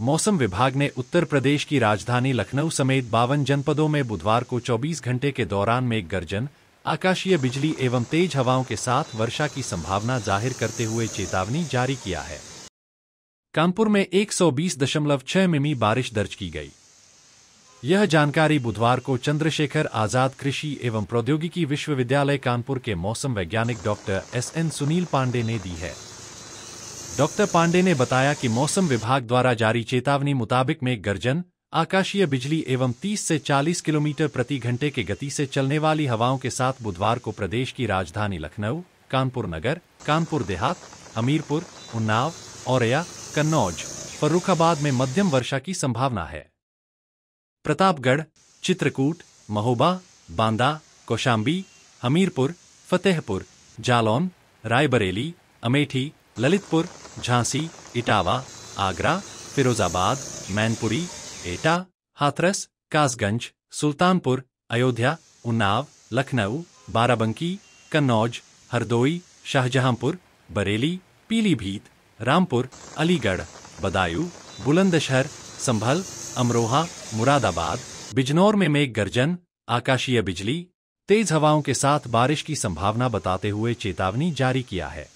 मौसम विभाग ने उत्तर प्रदेश की राजधानी लखनऊ समेत बावन जनपदों में बुधवार को 24 घंटे के दौरान मेघ गर्जन आकाशीय बिजली एवं तेज हवाओं के साथ वर्षा की संभावना जाहिर करते हुए चेतावनी जारी किया है कानपुर में 120.6 मिमी बारिश दर्ज की गई यह जानकारी बुधवार को चंद्रशेखर आजाद कृषि एवं प्रौद्योगिकी विश्वविद्यालय कानपुर के मौसम वैज्ञानिक doctor S N Sunil Pandey ने दी है डॉक्टर पांडे ने बताया कि मौसम विभाग द्वारा जारी चेतावनी मुताबिक में गर्जन आकाशीय बिजली एवं 30 से 40 किलोमीटर प्रति घंटे के गति से चलने वाली हवाओं के साथ बुधवार को प्रदेश की राजधानी लखनऊ कानपुर नगर कानपुर देहात हमीरपुर उन्नाव औरैया कन्नौज फर्रुखाबाद में मध्यम वर्षा की संभावना है प्रतापगढ़ चित्रकूट महोबा बांदा कौशाम्बी हमीरपुर फतेहपुर जालौन रायबरेली अमेठी ललितपुर झांसी इटावा आगरा फिरोजाबाद मैनपुरी एटा हाथरस कासगंज सुल्तानपुर अयोध्या उन्नाव लखनऊ बाराबंकी कन्नौज हरदोई शाहजहांपुर बरेली पीलीभीत रामपुर अलीगढ़ बदायूं बुलंदशहर संभल अमरोहा मुरादाबाद बिजनौर में मेघ गर्जन आकाशीय बिजली तेज हवाओं के साथ बारिश की संभावना बताते हुए चेतावनी जारी किया है